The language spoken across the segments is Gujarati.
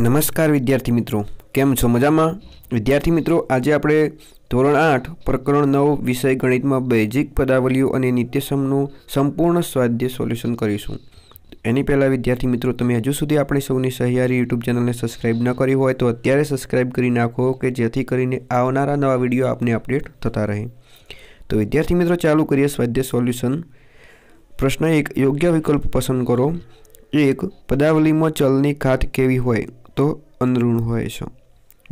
નમસ્કાર વિદ્યાર્થી મિત્રો કેમ છો મજામાં વિદ્યાર્થી મિત્રો આજે આપણે ધોરણ આઠ પ્રકરણ નવ વિષય ગણિતમાં બેઝિક પદાવલીઓ અને નિત્યસમનું સંપૂર્ણ સ્વાધ્યાય સોલ્યુશન કરીશું એની પહેલાં વિદ્યાર્થી મિત્રો તમે હજુ સુધી આપણી સૌની સહિયારી યુટ્યુબ ચેનલને સબસ્ક્રાઇબ ન કરી હોય તો અત્યારે સબસ્ક્રાઈબ કરી નાખો કે જેથી કરીને આવનારા નવા વિડીયો આપને અપડેટ થતા રહે તો વિદ્યાર્થી મિત્રો ચાલુ કરીએ સ્વાધ્યાય સોલ્યુશન પ્રશ્ન એક યોગ્ય વિકલ્પ પસંદ કરો એક પદાવલીમાં ચલની ખાત કેવી હોય તો અનઋણ હોય છે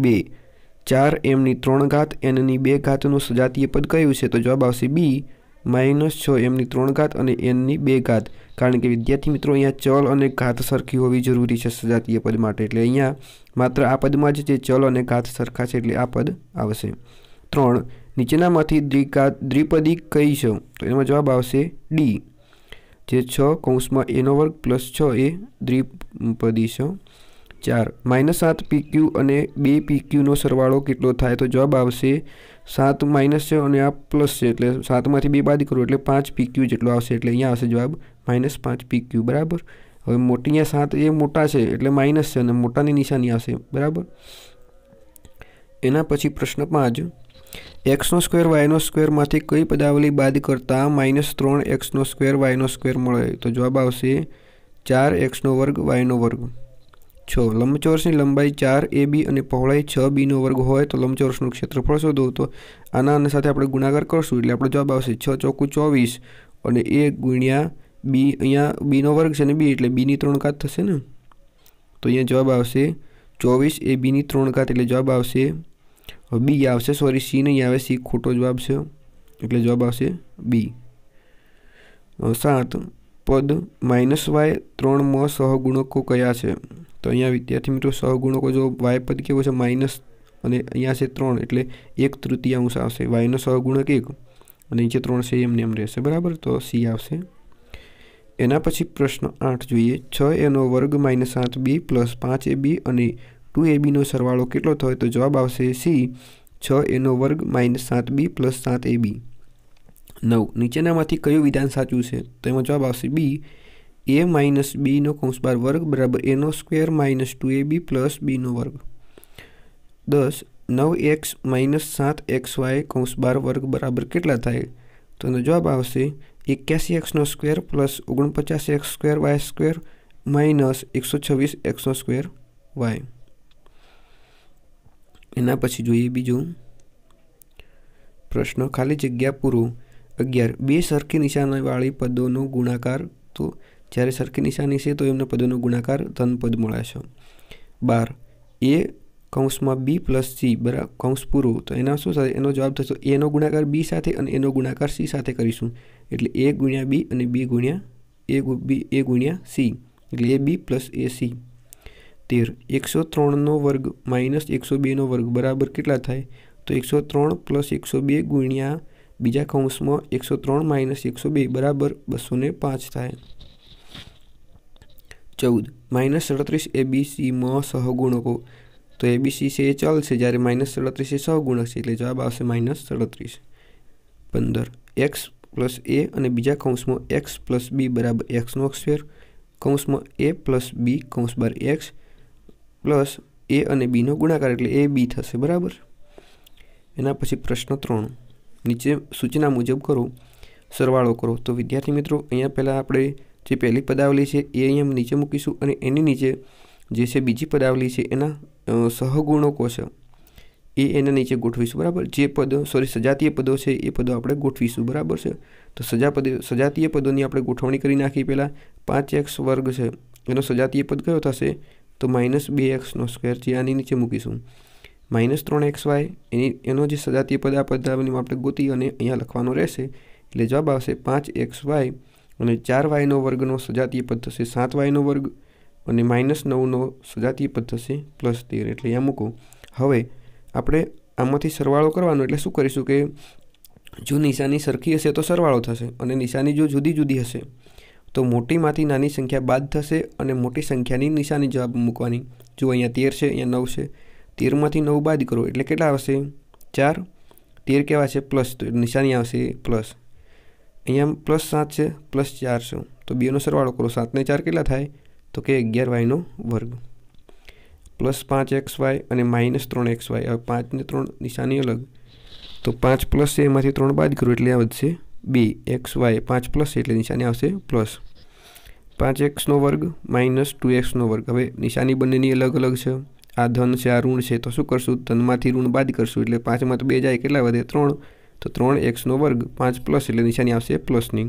બે ચાર એમની ત્રણ ઘાત એનની બે ઘાતનું સજાતીય પદ કયું છે તો જવાબ આવશે બી માઇનસ છ એમની ત્રણ ઘાત અને એનની બે ઘાત કારણ કે વિદ્યાર્થી મિત્રો અહીંયા ચલ અને ઘાત સરખી હોવી જરૂરી છે સજાતીય પદ માટે એટલે અહીંયા માત્ર આ પદમાં જ જે ચલ અને ઘાત સરખા છે એટલે આ પદ આવશે ત્રણ નીચેનામાંથી દ્વિઘાત દ્વિપદી કઈ છે તો એમાં જવાબ આવશે ડી જે છ કૌંસમાં એનો વર્ગ પ્લસ છ એ દ્વિપદી છે ચાર માઇનસ સાત પીક્યુ અને બે પીક્યુનો સરવાળો કેટલો થાય તો જવાબ આવશે સાત માઇનસ છે અને આ પ્લસ છે એટલે સાતમાંથી બે બાદ કરો એટલે પાંચ પીક્યુ જેટલો આવશે એટલે અહીંયા આવશે જવાબ માઇનસ પાંચ પીક્યુ બરાબર હવે મોટી અહીંયા સાત એ મોટા છે એટલે માઇનસ છે અને મોટાની નિશાની આવશે બરાબર એના પછી પ્રશ્ન પાંચ એક્સનો સ્ક્વેર વાયનો સ્ક્વેરમાંથી કઈ પદાવલી બાદ કરતાં માઇનસ ત્રણ એક્સનો સ્ક્વેર વાયનો સ્ક્વેર મળે તો જવાબ આવશે ચાર એક્સનો વર્ગ વાયનો વર્ગ ચોરસની લંબચોરસની લંબાઈ 4ab અને પહોળાઈ 6b નો વર્ગ હોય તો લંબચોરસનું ક્ષેત્રફળ શોધો તો આના અને સાથે આપણે ગુણાકાર કરશું એટલે આપણો જવાબ આવશે 6 * 4 = 24 અને a * b અહીંયા b નો વર્ગ છે ને b એટલે b ની 3 કાત થશે ને તો અહીંયા જવાબ આવશે 24ab ની 3 કાત એટલે જવાબ આવશે હવે b આવશે સોરી c નહીં આવે c ખોટો જવાબ છે એટલે જવાબ આવશે b હવે સાતમ પદ માઇનસ વાય ત્રણમાં સહગુણકો કયા છે તો અહીંયા વિદ્યાર્થી મિત્રો સહગુણકો જો વાય પદ કેવો છે માઇનસ અને અહીંયા છે ત્રણ એટલે એક તૃતીયાંશ આવશે વાયનો સહગુણક એક અને નીચે ત્રણ છે એમને એમ રહેશે બરાબર તો સી આવશે એના પછી પ્રશ્ન આઠ જોઈએ છ એનો વર્ગ માઇનસ સાત બી પ્લસ પાંચ એ બી અને ટુ એ બીનો સરવાળો કેટલો થયો તો જવાબ આવશે સી છ એનો વર્ગ માઇનસ સાત બી પ્લસ સાત એ બી નવ નીચેનામાંથી કયું વિધાન સાચું છે તો એમાં જવાબ આવશે બી એ માઇનસ બીનો કૌંસબાર વર્ગ બરાબર એનો square minus two A B plus બીનો વર્ગ દસ નવ એક્સ માઇનસ સાત એક્સ વાય કૌંસબાર વર્ગ બરાબર કેટલા થાય તો એનો જવાબ આવશે એક્યાસી એક્સનો સ્ક્વેર પ્લસ ઓગણપચાસ X square Y square minus એકસો છવ્વીસ એક્સનો સ્ક્વેર વાય એના પછી જોઈએ બીજું પ્રશ્ન ખાલી જગ્યા પૂરું અગિયાર બે સરખી નિશાનીવાળી પદોનો ગુણાકાર તો જ્યારે સરખી નિશાની છે તો એમના પદોનો ગુણાકાર ધનપદ મળશે બાર એ કૌંસમાં બી પ્લસ સી બરાબર કૌંસ પૂરો તો એના શું થશે એનો જવાબ થશે એનો ગુણાકાર બી સાથે અને એનો ગુણાકાર સી સાથે કરીશું એટલે એ ગુણ્યા બી અને બી ગુણ્યા એ બી એ ગુણ્યા સી એટલે એ બી પ્લસ એ સી તેર એકસો ત્રણનો વર્ગ માઇનસ એકસો બેનો વર્ગ બરાબર કેટલા થાય તો એકસો ત્રણ પ્લસ એકસો બે ગુણ્યા બીજા કૌંસમાં એકસો ત્રણ માઇનસ એકસો બે બરાબર બસો ને પાંચ થાય ચૌદ માઇનસ સડત્રીસ એ બી સીમાં સહગુણકો તો એ બી સી છે એ ચાલશે જ્યારે માઇનસ સડત્રીસ એ સહગુણક છે એટલે જવાબ આવશે માઇનસ સડત્રીસ પંદર એક્સ પ્લસ એ અને બીજા કૌંસમાં એક્સ પ્લસ બી બરાબર એક્સનો સ્ક્વેર કૌંસમાં એ પ્લસ બી કૌંસ બાર એક્સ પ્લસ એ અને બીનો ગુણાકાર એટલે એ બી થશે બરાબર એના પછી પ્રશ્ન ત્રણ નીચે સૂચના મુજબ કરો સરવાળો કરો તો વિદ્યાર્થી મિત્રો અહીંયા પહેલાં આપણે જે પહેલી પદાવલી છે એ અહીંયા નીચે મૂકીશું અને એની નીચે જે છે બીજી પદાવલી છે એના સહગુણકો છે એ એના નીચે ગોઠવીશું બરાબર જે પદો સોરી સજાતીય પદો છે એ પદો આપણે ગોઠવીશું બરાબર છે તો સજાપદ સજાતીય પદોની આપણે ગોઠવણી કરી નાખી પહેલાં પાંચ એક્સ વર્ગ છે એનો સજાતીય પદ કયો થશે તો માઇનસ બે એક્સનો સ્ક્વેર છે આની નીચે મૂકીશું માઇનસ ત્રણ એક્સ વાય એની એનો જે સજાતીય પદ આપણે ગોતી અને અહીંયા લખવાનો રહેશે એટલે જવાબ આવશે પાંચ એક્સ વાય અને ચાર વાયનો વર્ગનો સજાતીય પદ થશે સાત વાયનો વર્ગ અને માઇનસ નવનો સજાતીય પદ થશે પ્લસ તેર એટલે અહીંયા મૂકો હવે આપણે આમાંથી સરવાળો કરવાનો એટલે શું કરીશું કે જો નિશાની સરખી હશે તો સરવાળો થશે અને નિશાની જો જુદી જુદી હશે તો મોટીમાંથી નાની સંખ્યા બાદ થશે અને મોટી સંખ્યાની નિશાની જવાબ મૂકવાની જો અહીંયા તેર છે અહીંયા નવ છે તેરમાંથી નવ બાદ કરો એટલે કેટલા આવશે ચાર તેર કેવા છે પ્લસ તો નિશાની આવશે પ્લસ અહીંયા પ્લસ સાત છે પ્લસ ચાર છે તો બેનો સરવાળો કરો સાતને ચાર કેટલા થાય તો કે અગિયાર વાયનો વર્ગ પ્લસ પાંચ એક્સ વાય અને માઇનસ ત્રણ એક્સ વાય હવે પાંચને ત્રણ નિશાની અલગ તો પાંચ પ્લસ છે એમાંથી ત્રણ બાદ કરો એટલે આ વધશે બે એક્સ વાય પાંચ પ્લસ એટલે નિશાની આવશે પ્લસ પાંચ એક્સનો વર્ગ માઇનસ ટુ એક્સનો વર્ગ હવે નિશાની બંનેની અલગ અલગ છે આ ધન છે આ ઋણ છે તો શું કરશું ધનમાંથી ઋણ બાદ કરશું એટલે પાંચમાં તો બે જાય કેટલા વધે ત્રણ તો ત્રણ એક્સનો વર્ગ પાંચ પ્લસ એટલે નિશાની આવશે પ્લસની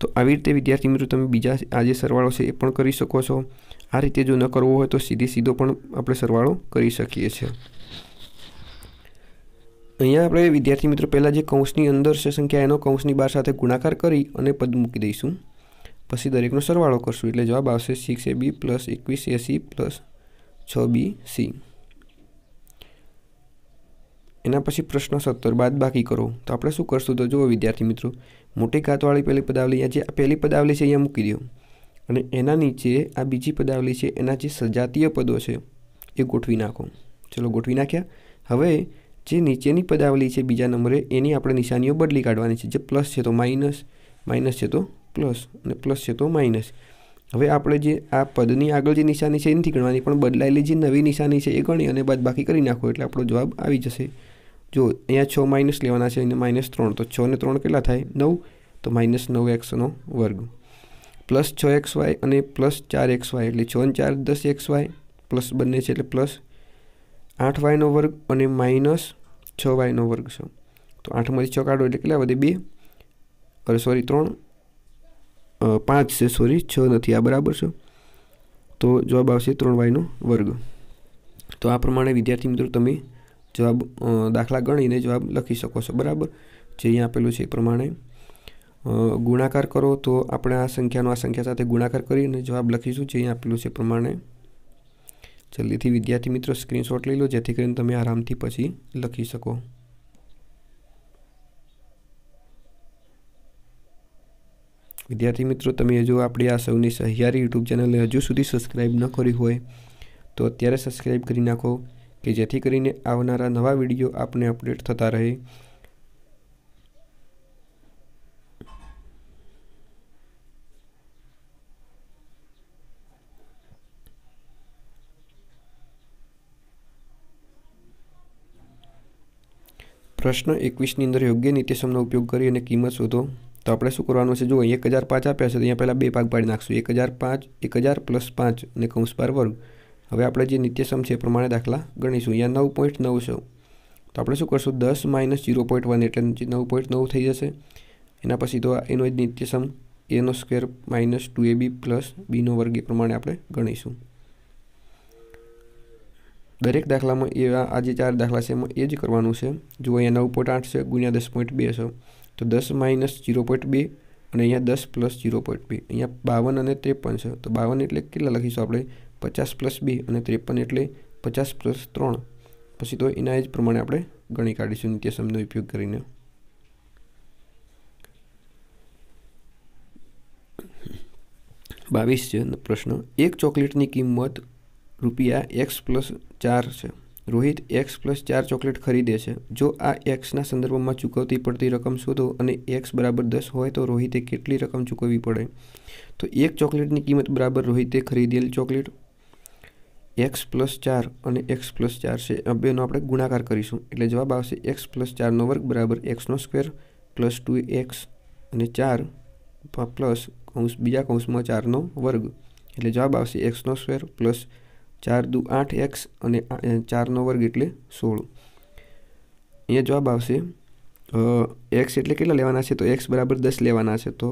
તો આવી રીતે વિદ્યાર્થી મિત્રો તમે બીજા આજે સરવાળો છે એ પણ કરી શકો છો આ રીતે જો ન કરવો હોય તો સીધી સીધો પણ આપણે સરવાળો કરી શકીએ છીએ અહીંયા આપણે વિદ્યાર્થી મિત્રો પહેલાં જે કૌંસની અંદર છે સંખ્યા એનો કૌંસની બહાર સાથે ગુણાકાર કરી અને પદ મૂકી દઈશું પછી દરેકનો સરવાળો કરશું એટલે જવાબ આવશે સિક્સ એ બી પ્લસ એકવીસ એસી પ્લસ છ બી સી એના પછી પ્રશ્ન સત્તર બાદ બાકી કરો તો આપણે શું કરશું તો જુઓ વિદ્યાર્થી મિત્રો મોટી ઘાતવાળી પહેલી પદાવલી જે આ પહેલી પદાવલી છે અહીંયા મૂકી દો અને એના નીચે આ બીજી પદાવલી છે એના જે સજાતીય પદો છે એ ગોઠવી નાખો ચલો ગોઠવી નાખ્યા હવે જે નીચેની પદાવલી છે બીજા નંબરે એની આપણે નિશાનીઓ બદલી કાઢવાની છે જે પ્લસ છે તો માઇનસ માઇનસ છે તો પ્લસ અને પ્લસ છે તો માઇનસ હવે આપણે જે આ પદની આગળ જે નિશાની છે એ નથી ગણવાની પણ બદલાયેલી જે નવી નિશાની છે એ ગણી અને બાદ બાકી કરી નાખો એટલે આપણો જવાબ આવી જશે જો અહીંયા છ માઇનસ લેવાના છે અને માઇનસ ત્રણ તો છ ને ત્રણ કેટલા થાય નવ તો માઇનસ નવ એક્સનો વર્ગ પ્લસ છ એક્સ વાય અને પ્લસ ચાર એક્સ વાય એટલે છ ને ચાર દસ એક્સ વાય પ્લસ બંને છે એટલે પ્લસ આઠ વાયનો વર્ગ અને માઇનસ છ વાયનો વર્ગ છે તો આઠમાંથી છ કાઢો એટલે કેટલા વધે બે અરે સોરી ત્રણ પાંચ છે સોરી છ નથી આ બરાબર છે તો જવાબ આવશે ત્રણ વાયનો વર્ગ તો આ પ્રમાણે વિદ્યાર્થી મિત્રો તમે જવાબ દાખલા ગણીને જવાબ લખી શકો છો બરાબર જે અહીંયા આપેલું છે એ પ્રમાણે ગુણાકાર કરો તો આપણે આ સંખ્યાનો આ સંખ્યા સાથે ગુણાકાર કરીને જવાબ લખીશું જે અહીંયા આપેલું છે પ્રમાણે જલ્દીથી વિદ્યાર્થી મિત્રો સ્ક્રીનશોટ લઈ લો જેથી કરીને તમે આરામથી પછી લખી શકો વિદ્યાર્થી મિત્રો તમે હજુ આપણી આ સૌની સહિયારી યુટ્યુબ ચેનલને હજુ સુધી સબસ્ક્રાઈબ ન કરી હોય તો અત્યારે સબસ્ક્રાઈબ કરી નાખો કે જેથી કરીને આવનારા નવા વિડીયો આપને અપડેટ થતા રહે પ્રશ્ન એકવીસની અંદર યોગ્ય નીતિસમનો ઉપયોગ કરી અને કિંમત શોધો તો આપણે શું કરવાનું છે જો એક હજાર પાંચ આપ્યા છે તો અહીંયા પહેલાં બે ભાગ પાડી નાખશું એક હજાર પાંચ એક હજાર પ્લસ પાંચ અને કૌંસ બાર વર્ગ હવે આપણે જે નિત્યસમ છે એ પ્રમાણે દાખલા ગણીશું અહીંયા નવ પોઈન્ટ નવસો તો આપણે શું કરશું દસ માઇનસ જીરો પોઈન્ટ વન એટલે નવ પોઈન્ટ નવ થઈ જશે એના પછી તો એનો જ નિત્યસમ એનો square minus two A B plus બીનો વર્ગ એ પ્રમાણે આપણે ગણીશું દરેક દાખલામાં એવા આ જે ચાર દાખલા છે એમાં એ જ કરવાનું છે જો અહીંયા નવ પોઈન્ટ આઠ છે ગુણ્યા દસ પોઈન્ટ બે છે તો દસ માઇનસ જીરો પોઈન્ટ બે અને અહીંયા દસ પ્લસ જીરો પોઈન્ટ બે અહીંયા બાવન અને ત્રેપન છે તો બાવન એટલે કેટલા લખીશું આપણે પચાસ પ્લસ બે અને ત્રેપન એટલે પચાસ પ્લસ ત્રણ પછી તો એના જ પ્રમાણે આપણે ગણી કાઢીશું નિત્યસમનો ઉપયોગ કરીને બાવીસ છે પ્રશ્ન એક ચોકલેટની કિંમત રૂપિયા એક્સ પ્લસ ચાર છે રોહિત એક્સ પ્લસ ચાર ચોકલેટ ખરીદે છે જો આ એક્સના સંદર્ભમાં ચૂકવતી પડતી રકમ શોધો અને એક્સ બરાબર દસ હોય તો રોહિતે કેટલી રકમ ચૂકવવી પડે તો એક ચોકલેટની કિંમત બરાબર રોહિતે ખરીદેલ ચોકલેટ એક્સ પ્લસ ચાર અને એક્સ પ્લસ ચાર છે આ બેનો આપણે ગુણાકાર કરીશું એટલે જવાબ આવશે એક્સ પ્લસ ચારનો વર્ગ બરાબર એક્સનો સ્ક્વેર પ્લસ ટુ એક્સ અને ચાર પ્લસ કૌંસ બીજા કૌંસમાં ચારનો વર્ગ એટલે જવાબ આવશે એક્સનો સ્ક્વેર પ્લસ ચાર દુ આઠ એક્સ અને ચારનો વર્ગ એટલે સોળ અહીંયા જવાબ આવશે એક્સ એટલે કેટલા લેવાના છે તો એક્સ બરાબર દસ લેવાના છે તો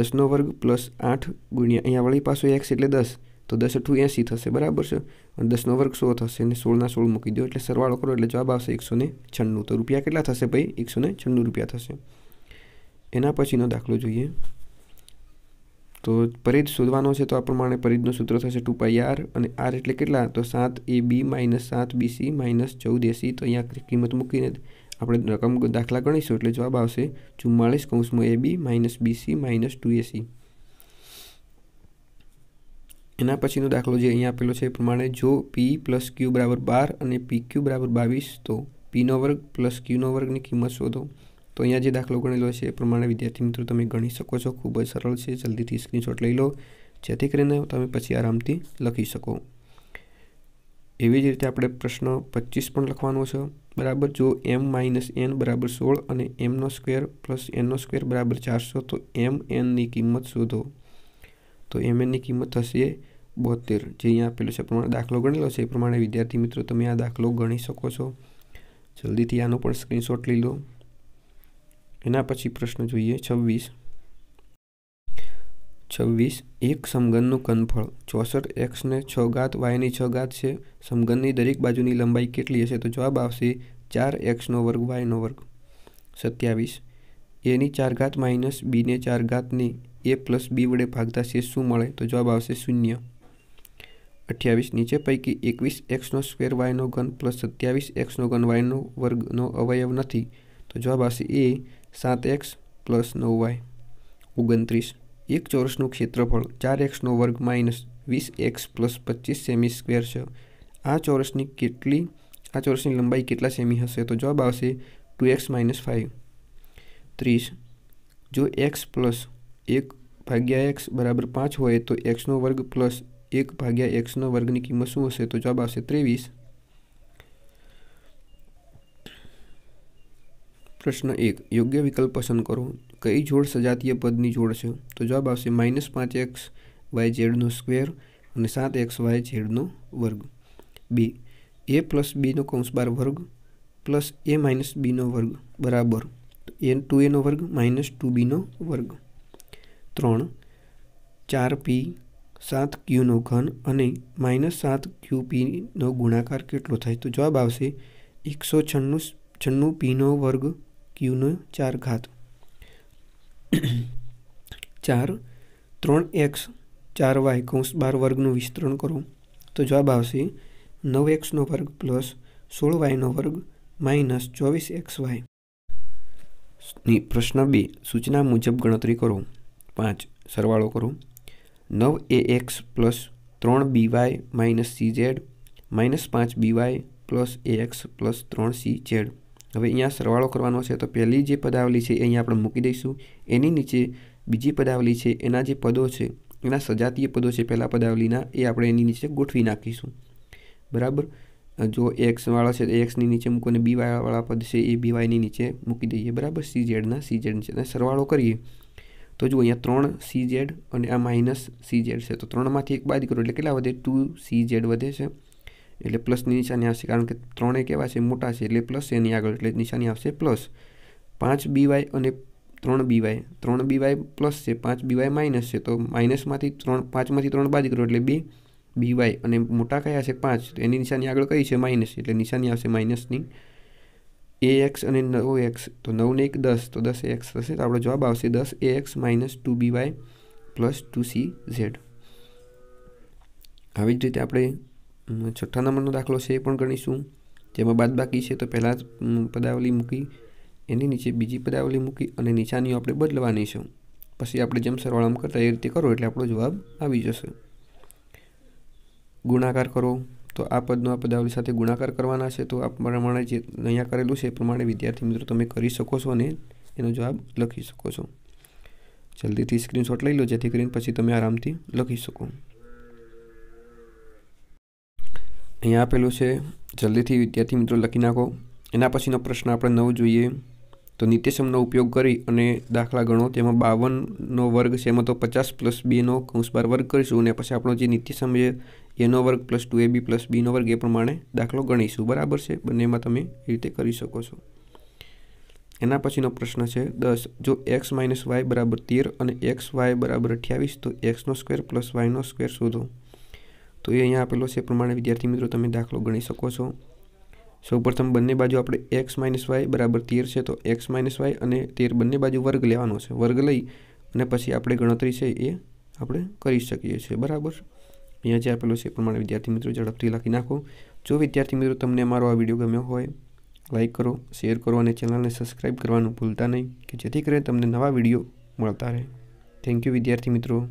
દસનો વર્ગ પ્લસ આઠ ગુણ્યા અહીંયા વળી પાછું એક્સ એટલે દસ તો દસ અઠું એંસી થશે બરાબર છે અને દસનો વર્ગ સો થશે અને સોળના સોળ મૂકી દો એટલે સરવાળો કરો એટલે જવાબ આવશે એકસો ને છન્નું તો રૂપિયા કેટલા થશે ભાઈ એકસો ને છન્નું રૂપિયા થશે એના પછીનો દાખલો જોઈએ તો પરિધ શોધવાનો છે તો આ પ્રમાણે પરિધનું સૂત્ર થશે ટુ પાઈ આર અને આર એટલે કેટલા તો સાત એ બી માઇનસ સાત બીસી માઇનસ ચૌદ એસી તો અહીંયા કિંમત મૂકીને આપણે રકમ દાખલા ગણીશું એટલે જવાબ આવશે ચુમ્માળીસ કૌંસમાં A B minus BC minus two AC એના પછીનો દાખલો જે અહીંયા આપેલો છે એ પ્રમાણે જો પી પ્લસ ક્યુ બરાબર બાર અને પી ક્યુ બરાબર બાવીસ તો પીનો વર્ગ પ્લસ ક્યુનો વર્ગની કિંમત શોધો તો અહીંયા જે દાખલો ગણેલો છે એ પ્રમાણે વિદ્યાર્થી મિત્રો તમે ગણી શકો છો ખૂબ જ સરળ છે જલ્દીથી સ્ક્રીનશોટ લઈ લો જેથી કરીને તમે પછી આરામથી લખી શકો એવી જ રીતે આપણે પ્રશ્ન પચીસ પણ લખવાનો છે બરાબર જો એમ માઇનસ એન બરાબર સોળ અને એમનો સ્ક્વેર પ્લસ એનનો સ્ક્વેર બરાબર ચારસો તો એમ એનની કિંમત શોધો તો એમ એનની કિંમત થશે બોતેર જે અહીંયા આપેલું છે પ્રમાણે દાખલો ગણેલો છે એ પ્રમાણે વિદ્યાર્થી મિત્રો તમે આ દાખલો ગણી શકો છો જલ્દીથી આનો પણ સ્ક્રીનશોટ લઈ લો એના પછી પ્રશ્ન જોઈએ છવ્વીસ છવ્વીસ એક સમઘનનું કનફળ ચોસઠ એક્સને છ ઘાત વાયની છ ઘાત છે સમઘનની દરેક બાજુની લંબાઈ કેટલી હશે તો જવાબ આવશે ચાર એક્સનો વર્ગ વાયનો વર્ગ સત્યાવીસ એની ચાર ઘાત માઇનસ બીને ચાર ઘાતની એ પ્લસ બી વડે ભાગતા છે શું મળે તો જવાબ આવશે શૂન્ય અઠ્યાવીસ નીચે પૈકી એકવીસ એક્સનો સ્ક્વેર વાયનો ઘન પ્લસ સત્યાવીસ એક્સનો ઘન વાયનો વર્ગનો અવયવ નથી તો જવાબ આવશે એ સાત એક્સ પ્લસ નવ વાય ઓગણત્રીસ એક ચોરસનું ક્ષેત્રફળ ચાર એક્સનો વર્ગ માઇનસ વીસ એક્સ પ્લસ પચીસ સેમી સ્ક્વેર છે આ ચોરસની કેટલી આ ચોરસની લંબાઈ કેટલા સેમી હશે તો જવાબ આવશે ટુ એક્સ માઇનસ ફાઇવ ત્રીસ જો એક્સ પ્લસ એક ભાગ્યા એક્સ બરાબર પાંચ હોય તો એક્સનો વર્ગ પ્લસ એક ભાગ્યા એક્સનો વર્ગની કિંમત શું હશે તો જવાબ આવશે ત્રેવીસ પ્રશ્ન એક યોગ્ય વિકલ્પ પસંદ કરો કઈ જોડ સજાતીય પદની જોડ છે તો જવાબ આવશે માઇનસ પાંચ એક્સ વાય ઝેડનો સ્ક્વેર અને સાત એક્સ વાય ઝેડનો વર્ગ બી એ પ્લસ બીનો કૌંસબાર વર્ગ પ્લસ એ માઇનસ બીનો વર્ગ બરાબર એ ટુ એનો વર્ગ માઇનસ ટુ બીનો વર્ગ ત્રણ ચાર પી સાત ક્યુનો ઘન અને માઇનસ સાત ક્યુ પીનો ગુણાકાર કેટલો થાય તો જવાબ આવશે એકસો છન્નું છન્નું પીનો વર્ગ ક્યુનો ચાર ઘાત ચાર ત્રણ એક્સ ચાર વાય કૌંસ બાર વર્ગનું વિસ્તરણ કરો તો જવાબ આવશે નવ એક્સનો વર્ગ પ્લસ સોળ વાયનો વર્ગ માઇનસ ચોવીસ એક્સ વાય પ્રશ્ન બે સૂચના મુજબ ગણતરી કરો પાંચ સરવાળો કરો નવ એ એક્સ પ્લસ ત્રણ B Y minus C Z minus પાંચ B Y plus A X plus ત્રણ સી ઝેડ હવે અહીંયા સરવાળો કરવાનો છે તો પહેલી જે પદાવલી છે એ અહીંયા આપણે મૂકી દઈશું એની નીચે બીજી પદાવલી છે એના જે પદો છે એના સજાતીય પદો છે પહેલાં પદાવલીના એ આપણે એની નીચે ગોઠવી નાખીશું બરાબર જો એક્સવાળા છે તો એક્સની નીચે મૂકો અને બીવાયવાળા પદ છે એ બીવાયની નીચે મૂકી દઈએ બરાબર સી ઝેડના સી ઝેડ છે અને સરવાળો કરીએ તો જુઓ અહીંયા ત્રણ સી ઝેડ અને આ માઇનસ સી ઝેડ છે તો ત્રણમાંથી એક બાદ કરો એટલે કેટલા વધે ટુ સી ઝેડ વધે છે એટલે પ્લસની નિશાની આવશે કારણ કે ત્રણે કેવા છે મોટા છે એટલે પ્લસ એની આગળ એટલે નિશાની આવશે પ્લસ પાંચ બીવાય અને ત્રણ બીવાય ત્રણ બીવાય પ્લસ છે પાંચ બીવાય માઇનસ છે તો માઇનસમાંથી ત્રણ પાંચમાંથી ત્રણ બાદ કરો એટલે બે બીવાય અને મોટા કયા છે પાંચ તો એની નિશાની આગળ કઈ છે માઇનસ એટલે નિશાની આવશે માઇનસની એ એક્સ અને નવ એક્સ તો નવને એક દસ તો દસ એક્સ થશે તો આપણો જવાબ આવશે દસ A X minus two B Y plus two C Z આવી જ રીતે આપણે છઠ્ઠા નંબરનો દાખલો છે એ પણ ગણીશું જેમાં બાકી છે તો પહેલાં જ પદાવલી મૂકી એની નીચે બીજી પદાવલી મૂકી અને નિશાનીઓ આપણે બદલવાની છે પછી આપણે જેમ સરવાળામાં કરતા એ રીતે કરો એટલે આપણો જવાબ આવી જશે ગુણાકાર કરો તો આ પદનો આ પદાવલી સાથે ગુણાકાર કરવાના છે તો આ પ્રમાણે જે અહીંયા કરેલું છે એ પ્રમાણે વિદ્યાર્થી મિત્રો તમે કરી શકો છો અને એનો જવાબ લખી શકો છો જલ્દીથી સ્ક્રીનશોટ લઈ લો જેથી કરીને પછી તમે આરામથી લખી શકો અહીંયા આપેલું છે જલ્દીથી વિદ્યાર્થી મિત્રો લખી નાખો એના પછીનો પ્રશ્ન આપણે નવો જોઈએ તો નિત્યસમનો ઉપયોગ કરી અને દાખલા ગણો તેમાં બાવનનો વર્ગ છે એમાં તો પચાસ પ્લસ બેનો કૌંસબાર વર્ગ કરીશું અને પછી આપણો જે નિત્યસમ છે એનો વર્ગ plus two A B plus બીનો વર્ગ એ પ્રમાણે દાખલો ગણીશું બરાબર છે બંનેમાં તમે એ રીતે કરી શકો છો એના પછીનો પ્રશ્ન છે દસ જો એક્સ માઇનસ વાય બરાબર તેર અને એક્સ વાય બરાબર અઠ્યાવીસ તો એક્સનો સ્ક્વેર પ્લસ વાયનો સ્ક્વેર શોધો તો એ અહીંયા આપેલો છે પ્રમાણે વિદ્યાર્થી મિત્રો તમે દાખલો ગણી શકો છો સૌપ્રથમ બંને બાજુ આપણે એક્સ માઇનસ વાય બરાબર તેર છે તો એક્સ માઇનસ વાય અને તેર બંને બાજુ વર્ગ લેવાનો છે વર્ગ લઈ અને પછી આપણે ગણતરી છે એ આપણે કરી શકીએ છીએ બરાબર અહીંયા જે આપેલો છે એ પ્રમાણે વિદ્યાર્થી મિત્રો ઝડપથી લખી નાખો જો વિદ્યાર્થી મિત્રો તમને મારો આ વિડીયો ગમ્યો હોય લાઇક કરો શેર કરો અને ચેનલને સબસ્ક્રાઈબ કરવાનું ભૂલતા નહીં કે જેથી કરીને તમને નવા વિડીયો મળતા રહે થેન્ક યુ વિદ્યાર્થી મિત્રો